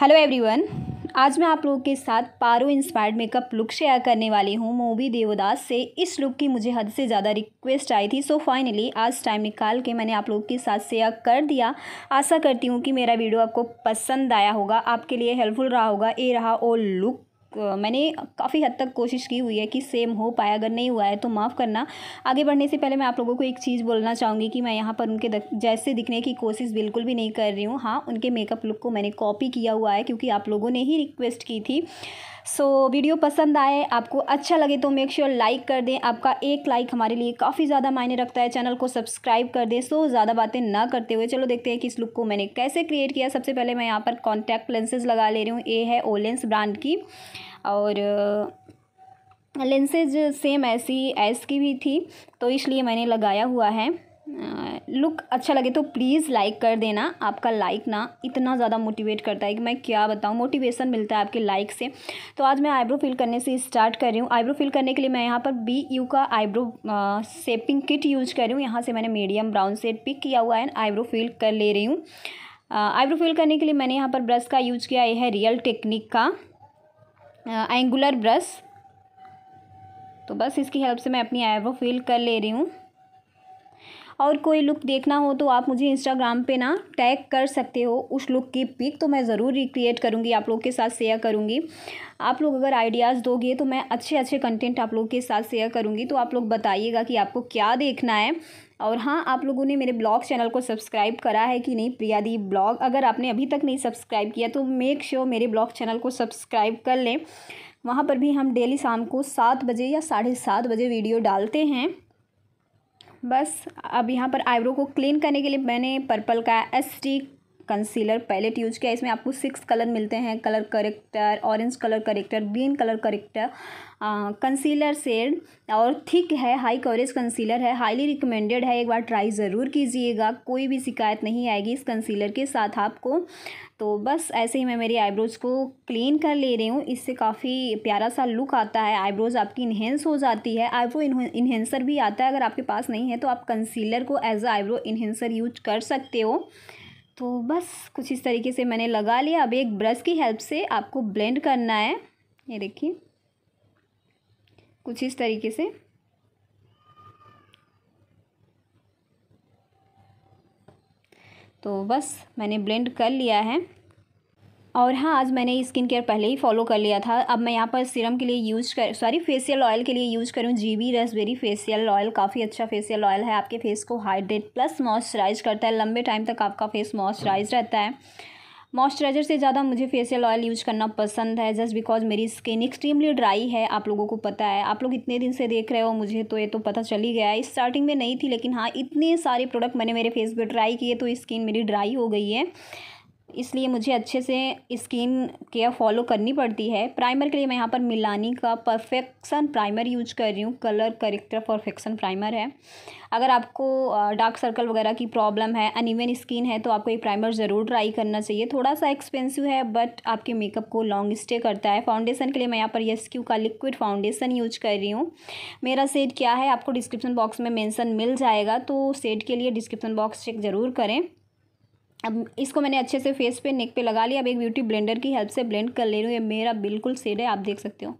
hello everyone आज मैं आप लोगों के साथ Paro inspired makeup look share करने वाली हूँ मूवी देवदास से इस लुक की मुझे हद से ज़्यादा रिक्वेस्ट आई थी सो so फाइनली आज टाइम निकाल के मैंने आप लोगों के साथ शेयर कर दिया आशा करती हूँ कि मेरा वीडियो आपको पसंद आया होगा आपके लिए हेल्पफुल रहा होगा ये रहा ओ लुक मैंने काफ़ी हद तक कोशिश की हुई है कि सेम हो पाया अगर नहीं हुआ है तो माफ़ करना आगे बढ़ने से पहले मैं आप लोगों को एक चीज़ बोलना चाहूँगी कि मैं यहाँ पर उनके जैसे दिखने की कोशिश बिल्कुल भी नहीं कर रही हूँ हाँ उनके मेकअप लुक को मैंने कॉपी किया हुआ है क्योंकि आप लोगों ने ही रिक्वेस्ट की थी सो so, वीडियो पसंद आए आपको अच्छा लगे तो मेक श्योर लाइक कर दें आपका एक लाइक हमारे लिए काफ़ी ज़्यादा मायने रखता है चैनल को सब्सक्राइब कर दें सो so, ज़्यादा बातें ना करते हुए चलो देखते हैं कि इस लुक को मैंने कैसे क्रिएट किया सबसे पहले मैं यहाँ पर कॉन्टैक्ट लेंसेज लगा ले रही हूँ ए है ओलेंस ब्रांड की और लेंसेज सेम ऐसी एस की भी थी तो इसलिए मैंने लगाया हुआ है लुक अच्छा लगे तो प्लीज़ लाइक कर देना आपका लाइक ना इतना ज़्यादा मोटिवेट करता है कि मैं क्या बताऊँ मोटिवेशन मिलता है आपके लाइक से तो आज मैं आईब्रो फिल करने से स्टार्ट कर रही हूँ आईब्रो फिल करने के लिए मैं यहाँ पर बी यू का आईब्रो शेपिंग किट यूज कर रही हूँ यहाँ से मैंने मीडियम ब्राउन सेट पिक किया हुआ है आईब्रो फिल कर ले रही हूँ आईब्रो फिल करने के लिए मैंने यहाँ पर ब्रश का यूज किया यह है रियल टेक्निक का एंगुलर ब्रश तो बस इसकी हेल्प से मैं अपनी आईब्रो फिल कर ले रही हूँ और कोई लुक देखना हो तो आप मुझे इंस्टाग्राम पे ना टैग कर सकते हो उस लुक की पिक तो मैं ज़रूर रिक्रिएट करूँगी आप लोग के साथ शेयर करूँगी आप लोग अगर आइडियाज़ दोगे तो मैं अच्छे अच्छे कंटेंट आप लोग के साथ शेयर करूँगी तो आप लोग बताइएगा कि आपको क्या देखना है और हाँ आप लोगों ने मेरे ब्लॉग चैनल को सब्सक्राइब करा है कि नहीं प्रिया दी ब्लॉग अगर आपने अभी तक नहीं सब्सक्राइब किया तो मेक श्योर sure मेरे ब्लॉग चैनल को सब्सक्राइब कर लें वहाँ पर भी हम डेली शाम को सात बजे या साढ़े सात बजे वीडियो डालते हैं बस अब यहाँ पर आईब्रो को क्लीन करने के लिए मैंने पर्पल का S T concealer palette use किया इसमें आपको सिक्स कलर मिलते हैं colour corrector orange colour corrector green colour corrector concealer सेड और थिक है हाई कवरेज कंसीलर है हाईली रिकमेंडेड है एक बार ट्राई ज़रूर कीजिएगा कोई भी शिकायत नहीं आएगी इस कंसीलर के साथ आपको तो बस ऐसे ही मैं मेरी आईब्रोज़ को क्लीन कर ले रही हूँ इससे काफ़ी प्यारा सा लुक आता है आईब्रोज़ आपकी इन्हेंस हो जाती है आईब्रो इन्हेंसर भी आता है अगर आपके पास नहीं है तो आप कंसीलर को as a eyebrow enhancer use कर सकते हो तो बस कुछ इस तरीके से मैंने लगा लिया अब एक ब्रश की हेल्प से आपको ब्लेंड करना है ये देखिए कुछ इस तरीके से तो बस मैंने ब्लेंड कर लिया है और हाँ आज मैंने स्किन केयर पहले ही फॉलो कर लिया था अब मैं यहाँ पर सीरम के लिए यूज़ कर सॉरी फेसियल ऑयल के लिए यूज़ करूँ G B raspberry facial oil काफ़ी अच्छा फेसियल ऑयल है आपके फेस को हाइड्रेट प्लस मॉइस्चराइज करता है लंबे टाइम तक आपका फेस मॉइस्चराइज रहता है मॉइस्चराइज़र से ज़्यादा मुझे फेसियल ऑयल यूज़ करना पसंद है जस्ट बिकॉज मेरी स्किन एक्सट्रीमली ड्राई है आप लोगों को पता है आप लोग इतने दिन से देख रहे हो मुझे तो ये तो पता चल ही गया है स्टार्टिंग में नहीं थी लेकिन हाँ इतने सारे प्रोडक्ट मैंने मेरे फेस पर ट्राई किए तो स्किन मेरी ड्राई हो गई है इसलिए मुझे अच्छे से स्किन केयर फॉलो करनी पड़ती है प्राइमर के लिए मैं यहाँ पर मिलानी का परफेक्शन प्राइमर यूज कर रही हूँ कलर करेक्टर परफेक्शन प्राइमर है अगर आपको डार्क सर्कल वगैरह की प्रॉब्लम है अनइवन स्किन है तो आपको ये प्राइमर ज़रूर ट्राई करना चाहिए थोड़ा सा एक्सपेंसिव है बट आपके मेकअप को लॉन्ग स्टे करता है फाउंडेशन के लिए मैं यहाँ पर यस क्यू का लिक्विड फाउंडेशन यूज कर रही हूँ मेरा सेट क्या है आपको डिस्क्रिप्शन बॉक्स में मैंसन मिल जाएगा तो सेट के लिए डिस्क्रिप्शन बॉक्स चेक ज़रूर करें अब इसको मैंने अच्छे से फेस पे नेक पे लगा लिया अब एक ब्यूटी ब्लेंडर की हेल्प से ब्लेंड कर ले रही हूँ ये मेरा बिल्कुल सेड है आप देख सकते हो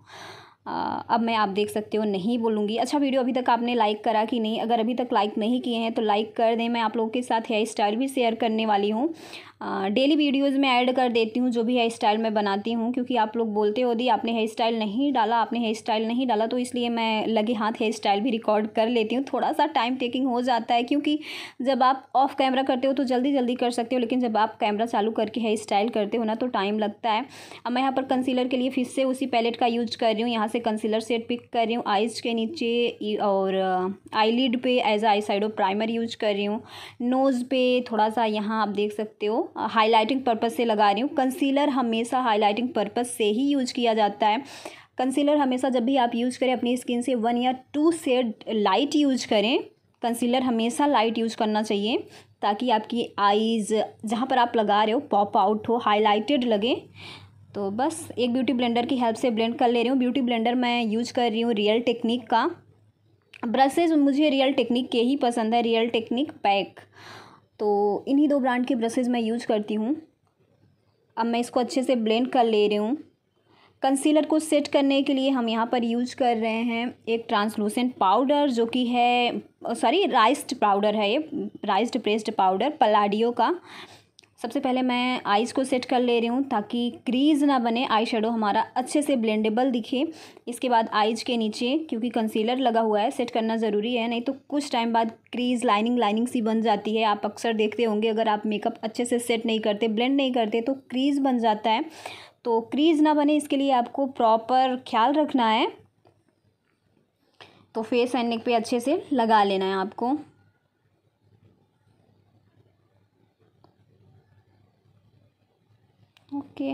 अब मैं आप देख सकते हो नहीं बोलूँगी अच्छा वीडियो अभी तक आपने लाइक करा कि नहीं अगर अभी तक लाइक नहीं किए हैं तो लाइक कर दें मैं आप लोगों के साथ हेयर स्टाइल भी शेयर करने वाली हूँ डेली वीडियोस में ऐड कर देती हूँ जो भी हेयर स्टाइल मैं बनाती हूँ क्योंकि आप लोग बोलते हो दी आपने हेयर स्टाइल नहीं डाला आपने हेयर स्टाइल नहीं डाला तो इसलिए मैं लगे हाथ हेयर स्टाइल भी रिकॉर्ड कर लेती हूँ थोड़ा सा टाइम टेकिंग हो जाता है क्योंकि जब आप ऑफ कैमरा करते हो तो जल्दी जल्दी कर सकते हो लेकिन जब आप कैमरा चालू करके हेयर स्टाइल करते हो ना तो टाइम लगता है अब मैं यहाँ पर कंसीलर के लिए फिर से उसी पैलेट का यूज कर रही हूँ यहाँ से कंसीलर सेट पिक कर रही हूँ आइज के नीचे और आईलिड पे एज आई साइडो प्राइमर यूज कर रही हूँ नोज़ पे थोड़ा सा यहाँ आप देख सकते हो हाईलाइटिंग पर्पज़ से लगा रही हूँ कंसीलर हमेशा हाईलाइटिंग पर्पज़ से ही यूज किया जाता है कंसीलर हमेशा जब भी आप यूज करें अपनी स्किन से वन या टू सेड लाइट यूज करें कंसीलर हमेशा लाइट यूज करना चाहिए ताकि आपकी आईज़ जहाँ पर आप लगा रहे हो पॉप आउट हो हाईलाइटेड लगे तो बस एक ब्यूटी ब्लेंडर की हेल्प से ब्लेंड कर ले रही हूँ ब्यूटी ब्लेंडर मैं यूज़ कर रही हूँ रियल टेक्निक का ब्रशेज मुझे रियल टेक्निक के ही पसंद है रियल टेक्निक पैक तो इन्हीं दो ब्रांड के ब्रशेज़ मैं यूज करती हूँ अब मैं इसको अच्छे से ब्लेंड कर ले रही हूँ कंसीलर को सेट करने के लिए हम यहाँ पर यूज कर रहे हैं एक ट्रांसलूसेंट पाउडर जो कि है सॉरी राइस्ड पाउडर है ये राइस्ड प्रेस्ड पाउडर पलाडियो का सबसे पहले मैं आइज़ को सेट कर ले रही हूँ ताकि क्रीज़ ना बने आई शेडो हमारा अच्छे से ब्लेंडेबल दिखे इसके बाद आइज़ के नीचे क्योंकि कंसीलर लगा हुआ है सेट करना ज़रूरी है नहीं तो कुछ टाइम बाद क्रीज़ लाइनिंग लाइनिंग सी बन जाती है आप अक्सर देखते होंगे अगर आप मेकअप अच्छे से सेट नहीं करते ब्लेंड नहीं करते तो क्रीज़ बन जाता है तो क्रीज़ ना बने इसके लिए आपको प्रॉपर ख्याल रखना है तो फेस एंड नेक पे अच्छे से लगा लेना है आपको ओके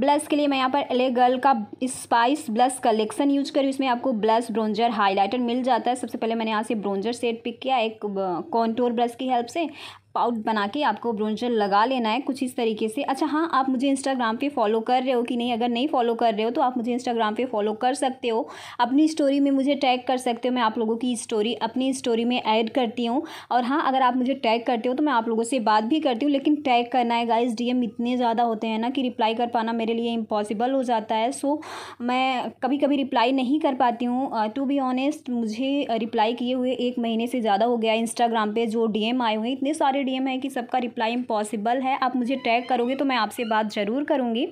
ब्लस के लिए मैं यहाँ पर एले गर्ल का स्पाइस ब्लस कलेक्शन यूज करी इसमें आपको ब्लस ब्रोंजर हाईलाइटर मिल जाता है सबसे पहले मैंने यहाँ से ब्रोंजर सेट पिक किया एक कॉन्टोर ब्रश की हेल्प से पाउट बना के आपको ब्रोंजर लगा लेना है कुछ इस तरीके से अच्छा हाँ आप मुझे इंस्टाग्राम पे फॉलो कर रहे हो कि नहीं अगर नहीं फॉलो कर रहे हो तो आप मुझे इंस्टाग्राम पे फॉलो कर सकते हो अपनी स्टोरी में मुझे टैग कर सकते हो मैं आप लोगों की स्टोरी अपनी स्टोरी में ऐड करती हूँ और हाँ अगर आप मुझे टैग करते हो तो मैं आप लोगों से बात भी करती हूँ लेकिन टैग करना है गाइज डी इतने ज़्यादा होते हैं ना कि रिप्लाई कर पाना मेरे लिए इम्पॉसिबल हो जाता है सो मैं कभी कभी रिप्लाई नहीं कर पाती हूँ टू बी ऑनेस्ट मुझे रिप्लाई किए हुए एक महीने से ज़्यादा हो गया इंस्टाग्राम पर जो डी आए हुए इतने सारे डीएम है कि सबका रिप्लाई इम्पॉसिबल है आप मुझे टैग करोगे तो मैं आपसे बात ज़रूर करूँगी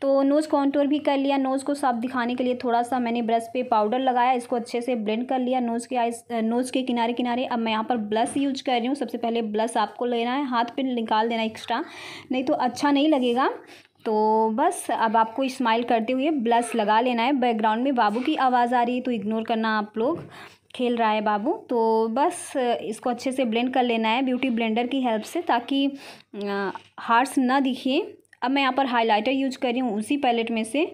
तो नोज़ कॉन्टोर भी कर लिया नोज़ को साफ दिखाने के लिए थोड़ा सा मैंने ब्रश पे पाउडर लगाया इसको अच्छे से ब्लेंड कर लिया नोज़ के आइस नोज़ के किनारे किनारे अब मैं यहाँ पर ब्लस यूज कर रही हूँ सबसे पहले ब्लस आपको लेना है हाथ पे निकाल देना एक्स्ट्रा नहीं तो अच्छा नहीं लगेगा तो बस अब आपको स्माइल करते हुए ब्लस लगा लेना है बैकग्राउंड में बाबू की आवाज़ आ रही है तो इग्नोर करना आप लोग खेल रहा है बाबू तो बस इसको अच्छे से ब्लेंड कर लेना है ब्यूटी ब्लेंडर की हेल्प से ताकि हार्स ना दिखे अब मैं यहाँ पर हाइलाइटर यूज कर रही हूँ उसी पैलेट में से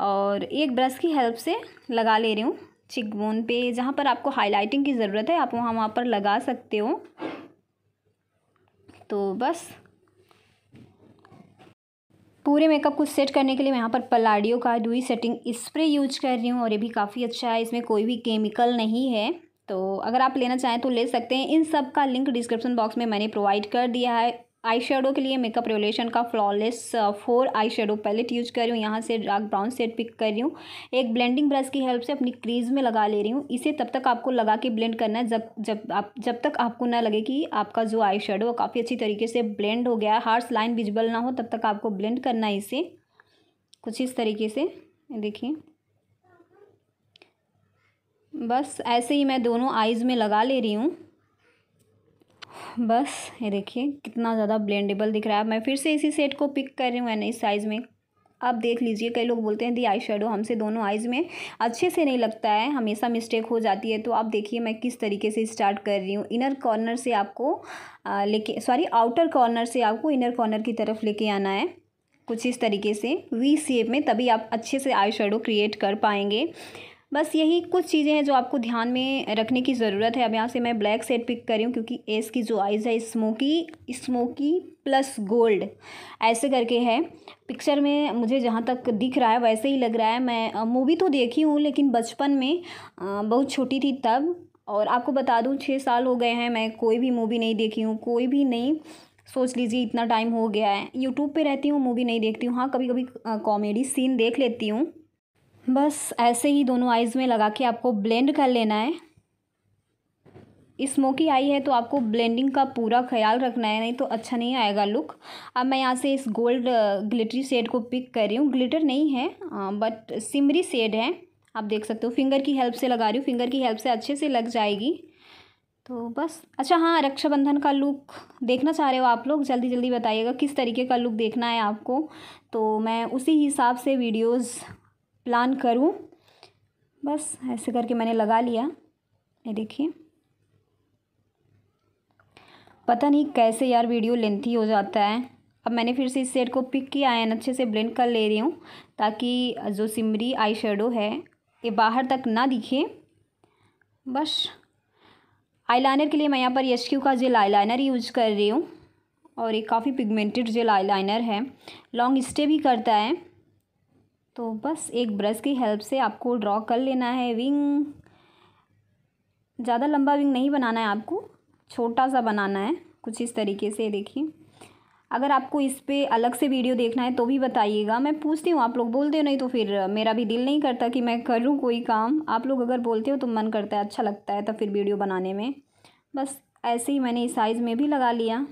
और एक ब्रश की हेल्प से लगा ले रही हूँ चिकबोन पे जहाँ पर आपको हाइलाइटिंग की ज़रूरत है आप वहाँ वहाँ पर लगा सकते हो तो बस पूरे मेकअप को सेट करने के लिए मैं यहाँ पर पलाडियो का डुई सेटिंग स्प्रे यूज कर रही हूँ और ये भी काफ़ी अच्छा है इसमें कोई भी केमिकल नहीं है तो अगर आप लेना चाहें तो ले सकते हैं इन सब का लिंक डिस्क्रिप्शन बॉक्स में मैंने प्रोवाइड कर दिया है आई शेडो के लिए मेकअप रेवोल्यूशन का flawless four eye shadow palette use कर रही हूँ यहाँ से डार्क ब्राउन सेट पिक कर रही हूँ एक ब्लेंडिंग ब्रश की हेल्प से अपनी क्रीज में लगा ले रही हूँ इसे तब तक आपको लगा के ब्लेंड करना है जब जब आप जब तक आपको ना लगे कि आपका जो आई शेडो वो काफ़ी अच्छी तरीके से ब्लेंड हो गया है हार्स लाइन विजिबल ना हो तब तक आपको ब्लेंड करना है इसे कुछ इस तरीके से देखिए बस ऐसे ही मैं दोनों आइज़ में लगा ले रही हूँ बस ये देखिए कितना ज़्यादा ब्लेंडेबल दिख रहा है मैं फिर से इसी सेट को पिक कर रही हूँ मैंने इस साइज़ में आप देख लीजिए कई लोग बोलते हैं दी आई शेडो हमसे दोनों आइज़ में अच्छे से नहीं लगता है हमेशा मिस्टेक हो जाती है तो आप देखिए मैं किस तरीके से स्टार्ट कर रही हूँ इनर कॉर्नर से आपको लेके सॉरी आउटर कॉर्नर से आपको इनर कॉर्नर की तरफ लेके आना है कुछ इस तरीके से वी शेप में तभी आप अच्छे से आई शेडो क्रिएट कर पाएंगे बस यही कुछ चीज़ें हैं जो आपको ध्यान में रखने की ज़रूरत है अब यहाँ से मैं ब्लैक सेट पिक कर रही हूँ क्योंकि एस की जो आइज़ है स्मोकी स्मोकी प्लस गोल्ड ऐसे करके है पिक्चर में मुझे जहाँ तक दिख रहा है वैसे ही लग रहा है मैं मूवी तो देखी हूँ लेकिन बचपन में बहुत छोटी थी तब और आपको बता दूँ छः साल हो गए हैं मैं कोई भी मूवी नहीं देखी हूँ कोई भी नहीं सोच लीजिए इतना टाइम हो गया है यूट्यूब पे रहती हूँ मूवी नहीं देखती हूँ हाँ कभी कभी कॉमेडी सीन देख लेती हूँ बस ऐसे ही दोनों आइज़ में लगा के आपको ब्लेंड कर लेना है स्मोकी आई है तो आपको ब्लेंडिंग का पूरा ख्याल रखना है नहीं तो अच्छा नहीं आएगा लुक अब मैं यहाँ से इस गोल्ड ग्लिटरी शेड को पिक कर रही हूँ ग्लिटर नहीं है बट सिमरी शेड है आप देख सकते हो फिंगर की हेल्प से लगा रही हूँ फिंगर की हेल्प से अच्छे से लग जाएगी तो बस अच्छा हाँ रक्षाबंधन का लुक देखना चाह रहे हो आप लोग जल्दी जल्दी बताइएगा किस तरीके का लुक देखना है आपको तो मैं उसी हिसाब से वीडियोज़ प्लान करूँ बस ऐसे करके मैंने लगा लिया ये देखिए पता नहीं कैसे यार वीडियो लेंथी हो जाता है अब मैंने फिर से इस सेट को पिक किया है अच्छे से ब्लेंड कर ले रही हूँ ताकि जो सिमरी आई शेडो है ये बाहर तक ना दिखे बस आईलाइनर के लिए मैं यहाँ पर यश का जेल आईलाइनर यूज कर रही हूँ और ये काफ़ी पिगमेंटेड जेल आईलाइनर है लॉन्ग स्टे भी करता है तो बस एक ब्रश की हेल्प से आपको ड्रॉ कर लेना है विंग ज़्यादा लंबा विंग नहीं बनाना है आपको छोटा सा बनाना है कुछ इस तरीके से देखिए अगर आपको इस पर अलग से वीडियो देखना है तो भी बताइएगा मैं पूछती हूँ आप लोग बोलते हो नहीं तो फिर मेरा भी दिल नहीं करता कि मैं करूँ कोई काम आप लोग अगर बोलते हो तो मन करता है अच्छा लगता है तो फिर वीडियो बनाने में बस ऐसे ही मैंने इस साइज़ में भी लगा लिया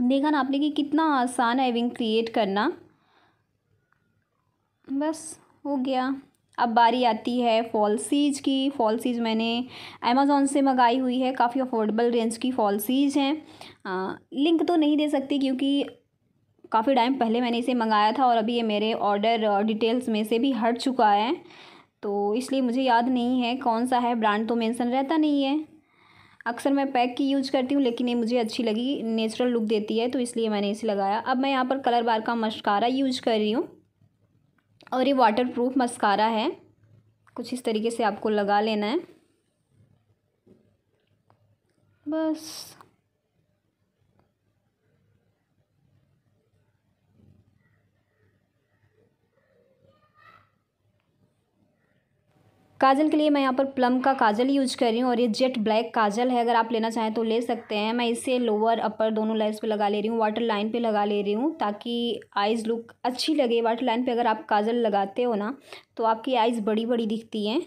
देखा ना आपने कि कितना आसान है विंग क्रिएट करना बस हो गया अब बारी आती है फॉल्सीज की फॉल्सीज मैंने अमेज़ोन से मंगाई हुई है काफ़ी अफोर्डेबल रेंज की फॉल्सीज हैं लिंक तो नहीं दे सकती क्योंकि काफ़ी टाइम पहले मैंने इसे मंगाया था और अभी ये मेरे ऑर्डर डिटेल्स में से भी हट चुका है तो इसलिए मुझे याद नहीं है कौन सा है ब्रांड तो मेंशन रहता नहीं है अक्सर मैं पैक की यूज करती हूँ लेकिन ये मुझे अच्छी लगी नेचुरल लुक देती है तो इसलिए मैंने इसे लगाया अब मैं यहाँ पर कलर बार का मस्कारा यूज कर रही हूँ और ये वाटर प्रूफ मस्कारा है कुछ इस तरीके से आपको लगा लेना है बस काजल के लिए मैं यहाँ पर प्लम का काजल यूज कर रही हूँ और ये जेट ब्लैक काजल है अगर आप लेना चाहें तो ले सकते हैं मैं इसे लोअर अपर दोनों लाइन्स पे लगा ले रही हूँ वाटर लाइन पे लगा ले रही हूँ ताकि आइज़ लुक अच्छी लगे वाटर लाइन पे अगर आप काजल लगाते हो ना तो आपकी आइज़ बड़ी बड़ी दिखती हैं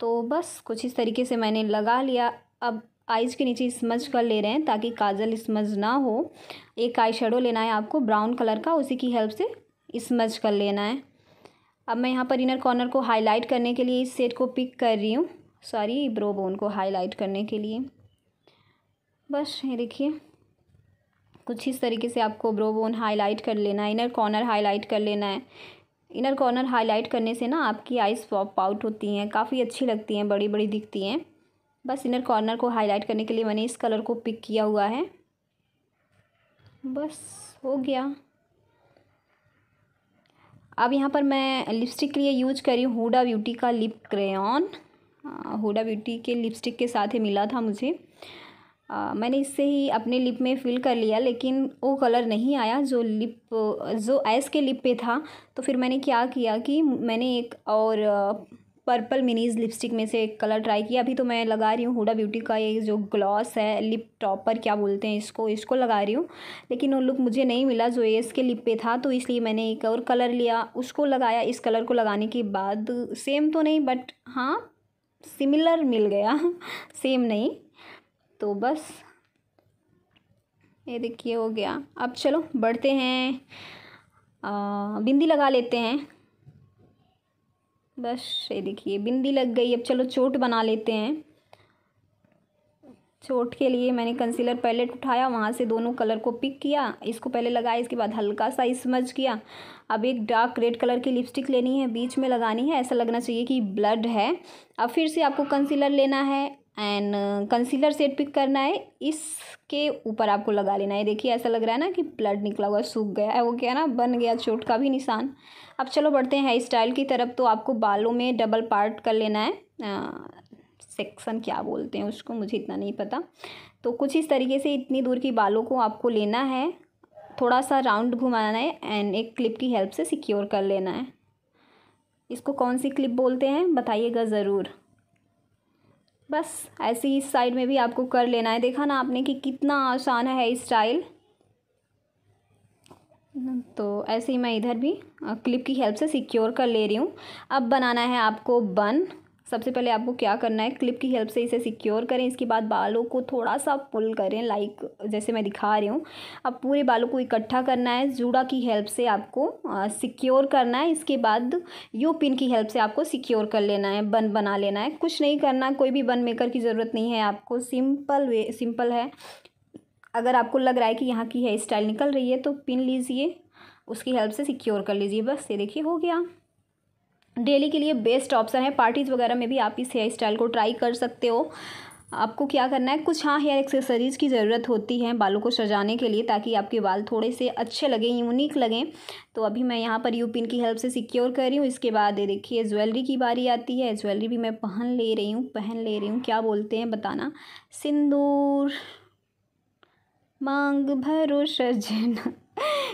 तो बस कुछ इस तरीके से मैंने लगा लिया अब आइज़ के नीचे स्मज कर ले रहे हैं ताकि काजल स्मज ना हो एक आई लेना है आपको ब्राउन कलर का उसी की हेल्प से स्मज कर लेना है अब मैं यहाँ पर इनर कॉर्नर को हाईलाइट करने के लिए इस सेट को पिक कर रही हूँ सॉरी ब्रो बोन को हाईलाइट करने के लिए बस ये देखिए कुछ इस तरीके से आपको ब्रो बोन हाईलाइट कर लेना है इनर कॉर्नर हाईलाइट कर लेना है इनर कॉर्नर हाईलाइट करने से ना आपकी आइज़ पॉप आउट होती हैं काफ़ी अच्छी लगती हैं बड़ी बड़ी दिखती हैं बस इनर कॉर्नर को हाईलाइट करने के लिए मैंने इस कलर को पिक किया हुआ है बस हो गया अब यहाँ पर मैं लिपस्टिक के लिए यूज करी हूँ हुडा ब्यूटी का लिप क्रेन हाँ, हुडा ब्यूटी के लिपस्टिक के साथ ही मिला था मुझे आ, मैंने इससे ही अपने लिप में फिल कर लिया लेकिन वो कलर नहीं आया जो लिप जो ऐस के लिप पे था तो फिर मैंने क्या किया कि मैंने एक और पर्पल मिनीज लिपस्टिक में से एक कलर ट्राई किया अभी तो मैं लगा रही हूँ हुडा ब्यूटी का ये जो ग्लॉस है लिप टॉपर क्या बोलते हैं इसको इसको लगा रही हूँ लेकिन वो लुक मुझे नहीं मिला जो एस के लिप पे था तो इसलिए मैंने एक और कलर लिया उसको लगाया इस कलर को लगाने के बाद सेम तो नहीं बट हाँ सिमिलर मिल गया सेम नहीं तो बस ये देखिए हो गया अब चलो बढ़ते हैं आ, बिंदी लगा लेते हैं बस ये देखिए बिंदी लग गई अब चलो चोट बना लेते हैं चोट के लिए मैंने कंसीलर पैलेट उठाया वहाँ से दोनों कलर को पिक किया इसको पहले लगाया इसके बाद हल्का सा स्मज किया अब एक डार्क रेड कलर की लिपस्टिक लेनी है बीच में लगानी है ऐसा लगना चाहिए कि ब्लड है अब फिर से आपको कंसीलर लेना है एंड कंसीलर सेट पिक करना है इसके ऊपर आपको लगा लेना है देखिए ऐसा लग रहा है ना कि ब्लड निकला हुआ सूख गया है वो क्या ना बन गया चोट का भी निशान अब चलो बढ़ते हैं हेयर स्टाइल की तरफ तो आपको बालों में डबल पार्ट कर लेना है सेक्शन क्या बोलते हैं उसको मुझे इतना नहीं पता तो कुछ इस तरीके से इतनी दूर की बालों को आपको लेना है थोड़ा सा राउंड घुमाना है एंड एक क्लिप की हेल्प से सिक्योर कर लेना है इसको कौन सी क्लिप बोलते हैं बताइएगा ज़रूर बस ऐसे ही इस साइड में भी आपको कर लेना है देखा ना आपने कि कितना आसान है स्टाइल तो ऐसे ही मैं इधर भी क्लिप की हेल्प से सिक्योर कर ले रही हूँ अब बनाना है आपको बन सबसे पहले आपको क्या करना है क्लिप की हेल्प से इसे सिक्योर करें इसके बाद बालों को थोड़ा सा पुल करें लाइक जैसे मैं दिखा रही हूँ अब पूरे बालों को इकट्ठा करना है जूड़ा की हेल्प से आपको सिक्योर करना है इसके बाद यू पिन की हेल्प से आपको सिक्योर कर लेना है बन बना लेना है कुछ नहीं करना कोई भी बन मेकर की ज़रूरत नहीं है आपको सिंपल वे सिंपल है अगर आपको लग रहा है कि यहाँ की हेयर स्टाइल निकल रही है तो पिन लीजिए उसकी हेल्प से सिक्योर कर लीजिए बस ये देखिए हो गया डेली के लिए बेस्ट ऑप्शन है पार्टीज़ वगैरह में भी आप इस हेयर स्टाइल को ट्राई कर सकते हो आपको क्या करना है कुछ हाँ हेयर एक्सेसरीज़ की ज़रूरत होती है बालों को सजाने के लिए ताकि आपके बाल थोड़े से अच्छे लगें यूनिक लगें तो अभी मैं यहाँ पर यू पिन की हेल्प से सिक्योर कर रही हूँ इसके बाद देखिए ज्वेलरी की बारी आती है ज्वेलरी भी मैं पहन ले रही हूँ पहन ले रही हूँ क्या बोलते हैं बताना सिंदूर मांग भरो सजना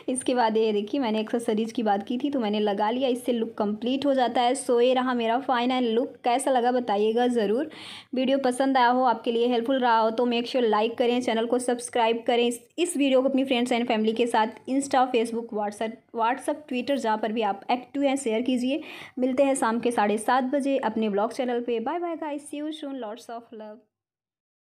इसके बाद ये देखिए मैंने एक्सेसरीज की बात की थी तो मैंने लगा लिया इससे लुक कंप्लीट हो जाता है सो ये रहा मेरा फाइनल लुक कैसा लगा बताइएगा ज़रूर वीडियो पसंद आया हो आपके लिए हेल्पफुल रहा हो तो मेक श्योर लाइक करें चैनल को सब्सक्राइब करें इस, वीडियो को अपनी फ्रेंड्स एंड फैमिली के साथ Insta Facebook WhatsApp WhatsApp Twitter जहाँ पर भी आप एक्टिव हैं शेयर कीजिए मिलते हैं शाम के साढ़े सात बजे अपने ब्लॉग चैनल पर bye bye guys see you soon lots of love